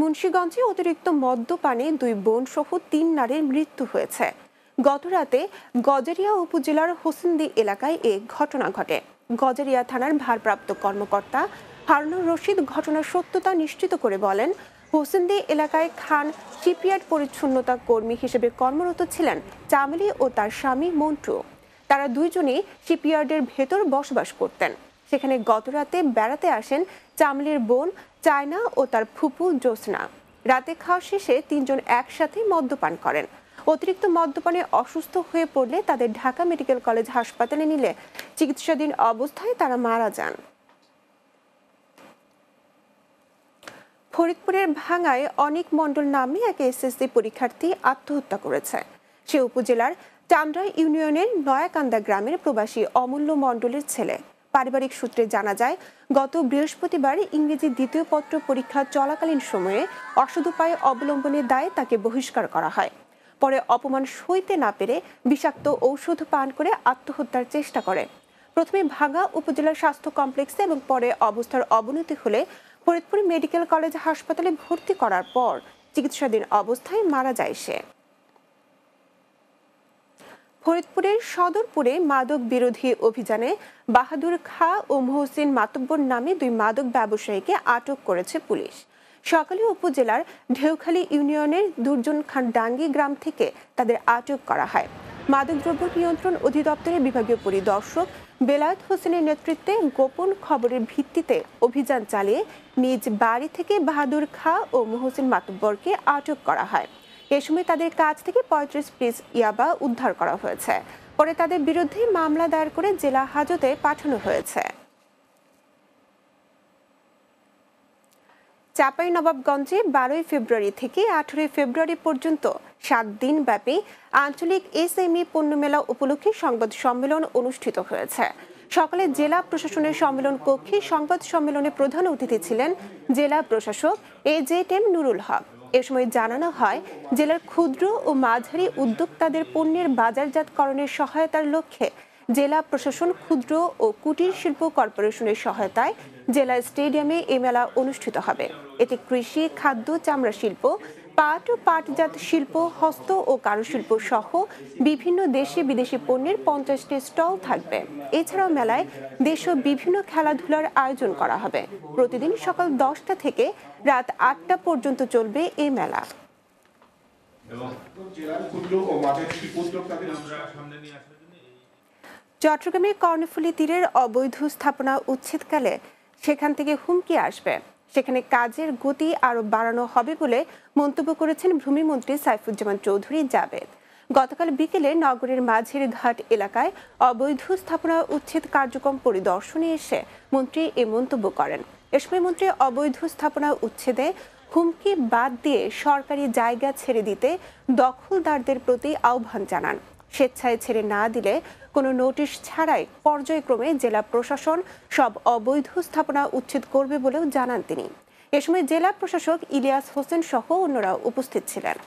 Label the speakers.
Speaker 1: মুন্সীগঞ্জে অতিরিক্ত মদ্যপানে দুই বোন সহ তিন নারীর মৃত্যু হয়েছে গতরাতে গজারিয়া উপজেলার হোসেন্দি এলাকায় এ ঘটনা ঘটে গজারিয়া থানার ভারপ্রাপ্ত কর্মকর্তা হারুনুর রশিদ ঘটনার সত্যতা নিশ্চিত করে বলেন হোসেন্দি এলাকায় খান শিপইয়ার্ড পরিচ্ছন্নতা কর্মী হিসেবে কর্মরত ছিলেন চামেলি ও তার স্বামী মন্টু তারা দুইজনই শিপইয়ার্ডের ভেতর বসবাস করতেন সেখানে গতরাতে বেড়াতে আসেন চামলির বোন চায়না ও তার ফুপু জ্যোৎস্না রাতে খাওয়া শেষে তিনজন একসাথে মদ্যপান করেন অতিরিক্ত মদ্যপানে অসুস্থ হয়ে পড়লে তাদের ঢাকা মেডিকেল কলেজ হাসপাতালে নিলে চিকিৎসাধীন অবস্থায় তারা মারা যান ফরিদপুরের ভাঙায় অনেক মণ্ডল নামে এক এসএসসি পরীক্ষার্থী আত্মহত্যা করেছে সে উপজেলার চান্দ্রা ইউনিয়নের নয়াকান্দা গ্রামের প্রবাসী অমূল্য মণ্ডলের ছেলে পারিবারিক সূত্রে জানা যায় গত বৃহস্পতিবার ইংরেজি দ্বিতীয় পত্র পরীক্ষা চলাকালীন সময়ে অসদুপায় অবলম্বনের দায়ে তাকে বহিষ্কার করা হয় পরে অপমান সইতে না পেরে বিষাক্ত ঔষধ পান করে আত্মহত্যার চেষ্টা করে প্রথমে ভাঙা উপজেলা স্বাস্থ্য কমপ্লেক্সে এবং পরে অবস্থার অবনতি হলে ফরিদপুর মেডিকেল কলেজ হাসপাতালে ভর্তি করার পর চিকিৎসাধীন অবস্থায় মারা যায় সে ফরিদপুরের সদরপুরে মাদক বিরোধী অভিযানে বাহাদুর খা ও মহসিন মাতব্বর নামে দুই মাদক ব্যবসায়ীকে আটক করেছে পুলিশ সকালে উপজেলার ঢেউখালী ইউনিয়নের দুর্জন খান ডাঙ্গি গ্রাম থেকে তাদের আটক করা হয় মাদকদ্রব্য নিয়ন্ত্রণ অধিদপ্তরের বিভাগীয় পরিদর্শক বেলায়ত হোসেনের নেতৃত্বে গোপন খবরের ভিত্তিতে অভিযান চালিয়ে নিজ বাড়ি থেকে বাহাদুর খা ও মহসিন মাতব্বরকে আটক করা হয় এ সময় তাদের কাছ থেকে পঁয়ত্রিশ পিস ইয়াবা উদ্ধার করা হয়েছে পরে তাদের বিরুদ্ধে মামলা দায়ের করে জেলা হাজতে পাঠানো হয়েছে চাপাই নবাবগঞ্জে বারোই ফেব্রুয়ারি থেকে আঠেরোই ফেব্রুয়ারি পর্যন্ত সাত দিন ব্যাপী আঞ্চলিক এস এম ই পণ্যমেলা উপলক্ষে সংবাদ সম্মেলন অনুষ্ঠিত হয়েছে সকালে জেলা প্রশাসনের সম্মেলন কক্ষে সংবাদ সম্মেলনে প্রধান অতিথি ছিলেন জেলা প্রশাসক এ জে টেম নুরুল হক এ সময় জানানো হয় জেলার ক্ষুদ্র ও মাঝারি উদ্যোক্তাদের পণ্যের বাজারজাতকরণের সহায়তার লক্ষ্যে জেলা প্রশাসন ক্ষুদ্র ও কুটির শিল্প কর্পোরেশনের সহায়তায় জেলা স্টেডিয়ামে এ মেলা অনুষ্ঠিত হবে এতে কৃষি খাদ্য চামড়া শিল্প পাট ও পাটজাত শিল্প হস্ত ও কারুশিল্প সহ বিভিন্ন দেশে বিদেশি পণ্যের পঞ্চাশটি স্টল থাকবে এছাড়াও মেলায় ও বিভিন্ন খেলাধুলার আয়োজন করা হবে প্রতিদিন সকাল দশটা থেকে রাত আটটা পর্যন্ত চলবে এ মেলা চট্টগ্রামের কর্ণফুলী তীরের অবৈধ স্থাপনা উচ্ছেদকালে সেখান থেকে হুমকি আসবে সেখানে কাজের গতি আরও বাড়ানো হবে বলে মন্তব্য করেছেন ভূমিমন্ত্রী সাইফুজ্জামান চৌধুরী জাবেদ গতকাল বিকেলে নগরের মাঝের ঘাট এলাকায় অবৈধ স্থাপনা উচ্ছেদ কার্যক্রম পরিদর্শনে এসে মন্ত্রী এ মন্তব্য করেন এ সময় মন্ত্রী অবৈধ স্থাপনা উচ্ছেদে হুমকি বাদ দিয়ে সরকারি জায়গা ছেড়ে দিতে দখলদারদের প্রতি আহ্বান জানান স্বেচ্ছায় ছেড়ে না দিলে কোনো নোটিশ ছাড়াই পর্যায়ক্রমে জেলা প্রশাসন সব অবৈধ স্থাপনা উচ্ছেদ করবে বলেও জানান তিনি এ সময় জেলা প্রশাসক ইলিয়াস হোসেন সহ অন্যরা উপস্থিত ছিলেন